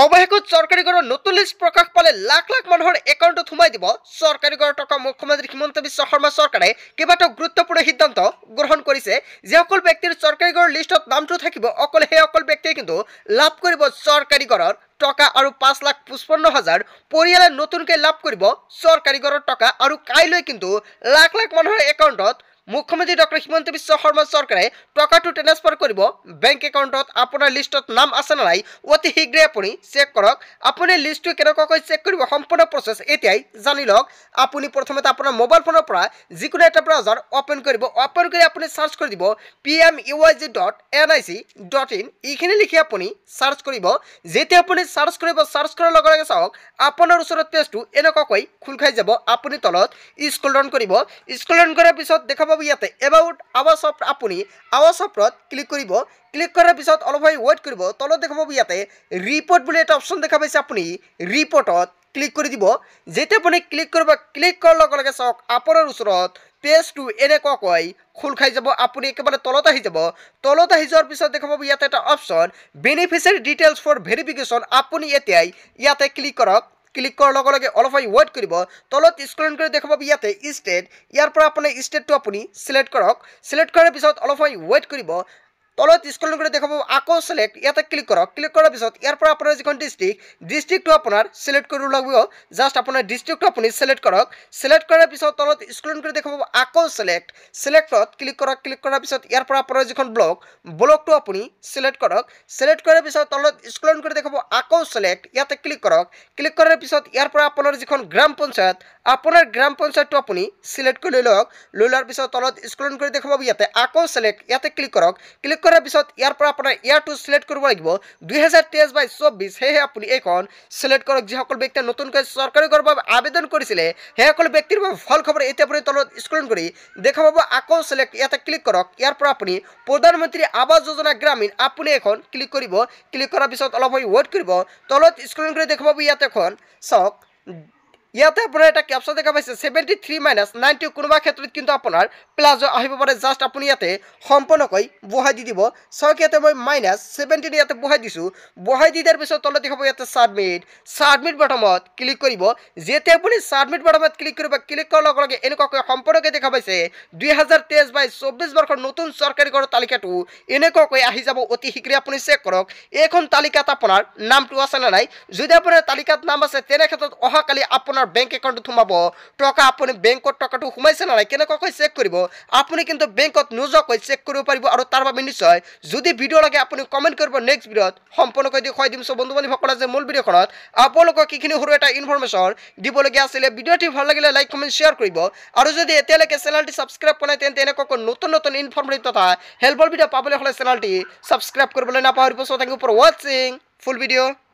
অৱশেষত চৰকাৰীঘৰৰ নতুন লিষ্ট প্ৰকাশ পালে লাখ লাখ মানুহৰ একাউণ্টত সোমাই দিব চৰকাৰীঘৰত টকা মুখ্যমন্ত্ৰী হিমন্ত বিশ্ব শৰ্মা চৰকাৰে কেইবাটাও গুৰুত্বপূৰ্ণ সিদ্ধান্ত গ্ৰহণ কৰিছে যিসকল ব্যক্তিৰ চৰকাৰীঘৰৰ লিষ্টত নামটো থাকিব অকল সেই অকল ব্যক্তিয়ে কিন্তু লাভ কৰিব চৰকাৰীঘৰৰ টকা আৰু পাঁচ লাখ পঁচপন্ন হাজাৰ পৰিয়ালে নতুনকৈ লাভ কৰিব চৰকাৰীঘৰৰ টকা আৰু কাইলৈ কিন্তু লাখ লাখ মানুহৰ একাউণ্টত মুখ্যমন্ত্ৰী ডক্টৰ হিমন্ত বিশ্ব শৰ্মা চৰকাৰে টকাটো ট্ৰেন্সফাৰ কৰিব বেংক একাউণ্টত আপোনাৰ লিষ্টত নাম আছে নে নাই অতি শীঘ্ৰে আপুনি চেক কৰক আপুনি লিষ্টটো কেনেকুৱাকৈ চেক কৰিব সম্পূৰ্ণ প্ৰচেছ এতিয়াই জানি লওক আপুনি প্ৰথমতে আপোনাৰ মোবাইল ফোনৰ পৰা যিকোনো এটা ব্ৰাউজাৰ অ'পেন কৰিব অ'পেন কৰি আপুনি চাৰ্চ কৰি দিব P M U I G dot N I C dot in এইখিনি লিখি আপুনি চাৰ্চ কৰিব যেতিয়া আপুনি চাৰ্চ কৰিব চাৰ্চ কৰাৰ লগে লগে চাওক আপোনাৰ ওচৰত পেজটো এনেকুৱাকৈ খোল খাই যাব আপুনি তলত স্কুল ৰণ কৰিব স্কুল কৰাৰ পিছত দেখাব ইয়াতে এবাউট আৱাজ চফ্ট আপুনি আৱাজ চফ্টত ক্লিক কৰিব ক্লিক কৰাৰ পিছত অলপ সময় ৱেইট কৰিব তলত দেখা পাব ইয়াতে ৰিপৰ্ট বুলি এটা অপশ্যন দেখা পাইছে আপুনি ৰিপৰ্টত ক্লিক কৰি দিব যেতিয়া আপুনি ক্লিক কৰিব ক্লিক কৰাৰ লগে লগে চাওক আপোনাৰ ওচৰত পেজটো এনেকুৱাকৈ খোল খাই যাব আপুনি একেবাৰে তলত আহি যাব তলত আহি যোৱাৰ পিছত দেখা পাব ইয়াতে এটা option beneficiary details for verification আপুনি এতিয়াই ইয়াতে ক্লিক কৰক ক্লিক করার অলপ ওয়েট করব তলত স্ক্রলিং করে দেখ পাব ইয়াতে স্টেট ইয়ারপর আপনি স্টেট আপনি সিলেক্ট করক সিলেক্ট করার পিছত অলপ ওয়েট করব তলত স্ক্রলিং করে দেখ পাব আকো সিলেক্ট ইয়াতে ক্লিক করক ক্লিক করার পিছত ইয়ারপর আপনার যখন ডিস্ট্রিক্ট ডিস্ট্রিক্ট আপনার সিলেক্ট করে লাগবে জাস্ট আপনার ডিস্ট্রিক্ট আপনি সিলেক্ট করক সিলেক্ট করার পিছত তলত স্ক্রলিং করে দেখ পাব আকো সিলেক্ট সিলেক্টত ক্লিক করক ক্লিক করার পিছত ইয়ারপর আপনার যখন ব্লক ব্লকটা আপনি সিলেক্ট করক সিলেক্ট করার পিছত তলত স্ক্রলিং করে দেখ পাব আক সিলেক্ট ইয়াতে ক্লিক করক ক্লিক করার পিছত ইয়ার আপনার যখন গ্রাম পঞ্চায়েত আপনার গ্রাম পঞ্চায়েত আপনি সিলেক্ট করে লোক লওয়ার পিছত তলত স্ক্রোল করে দেখাব ইয়াতে আকৌ সিলেক্ট ইয়াতে ক্লিক করক ক্লিক করার পিছত ইয়ার আপনার ইয়ারটো সিলেক্ট করব লাগবে দুই হাজার তেইশ বাই চব্বিশ সে আপনি এখন সিলেক্ট করক যে সকল ব্যক্তি নতুনক সরকারি গর্ব আবেদন করেছিলে সে সকল ব্যক্তির ভাল খবর এতে আপনি তলত স্ক্রোল করে দেখা পাব আকৌ সিলেক্ট ইয়াতে ক্লিক করক ইয়ার আপনি প্রধানমন্ত্রী আবাস যোজনা গ্রামীণ আপনি এখন ক্লিক করব ক্লিক করার পিছত অল্প ওয়েট করব তলত স্ক্রিন করে দেখব ইয়াত এখন চক ইয়াতে আপোনাৰ এটা কেপচন দেখা পাইছে ছেভেণ্টি থ্ৰী মাইনাছ নাইণ্টি কোনোবা ক্ষেত্ৰত কিন্তু আপোনাৰ প্লাছ আহিব পাৰে জাষ্ট আপুনি ইয়াতে সম্পূৰ্ণকৈ বহাই দি দিব চাওক ইয়াতে মই মাইনাছ ছেভেণ্টিন ইয়াতে বহাই দিছোঁ বহাই দি দিয়াৰ পিছত তলত দেখাব ইয়াতে ছাবমিট ছাবমিট বটমত ক্লিক কৰিব যেতিয়া আপুনি ছাবমিট বটমত ক্লিক কৰিব ক্লিক কৰাৰ লগে লগে এনেকুৱাকৈ সম্পূৰ্ণকৈ দেখা পাইছে দুই হাজাৰ তেইছ বাইছ চৌব্বিছ বৰ্ষৰ নতুন চৰকাৰীকৰণৰ তালিকাটো এনেকুৱাকৈ আহি যাব অতি শীঘ্ৰে আপুনি চেক কৰক এইখন তালিকাত আপোনাৰ নামটো আছেনে নাই যদি আপোনাৰ তালিকাত নাম আছে তেনে ক্ষেত্ৰত অহাকালি আপোনাৰ টকাৰ বেংক একাউণ্টত সোমাব টকা আপুনি বেংকত টকাটো সোমাইছে নে কেনেকুৱাকৈ চেক কৰিব আপুনি কিন্তু বেংকত নোযোৱাকৈ চেক কৰিব পাৰিব আৰু তাৰ বাবে নিশ্চয় যদি ভিডিঅ' লাগে আপুনি কমেণ্ট কৰিব নেক্সট ভিডিঅ'ত সম্পূৰ্ণকৈ দেখুৱাই দিম চ' বন্ধু বান্ধৱসকলে যে মূল ভিডিঅ'খনত আপোনালোকক কিখিনি সৰু এটা ইনফৰ্মেশ্যন দিবলগীয়া আছিলে ভিডিঅ'টি ভাল লাগিলে লাইক কমেণ্ট শ্বেয়াৰ কৰিব আৰু যদি এতিয়ালৈকে চেনেলটি ছাবস্ক্ৰাইব কৰা নাই তেন্তে এনেকুৱাকৈ নতুন নতুন ইনফৰ্মেটিভ তথা হেল্পফুল ভিডিঅ' পাবলৈ হ'লে চেনেলটি ছাবস্ক্ৰাইব কৰিবলৈ নাপাহৰিব চ' থেংক ইউ ফৰ ৱাটচিং ফুল ভিডিঅ'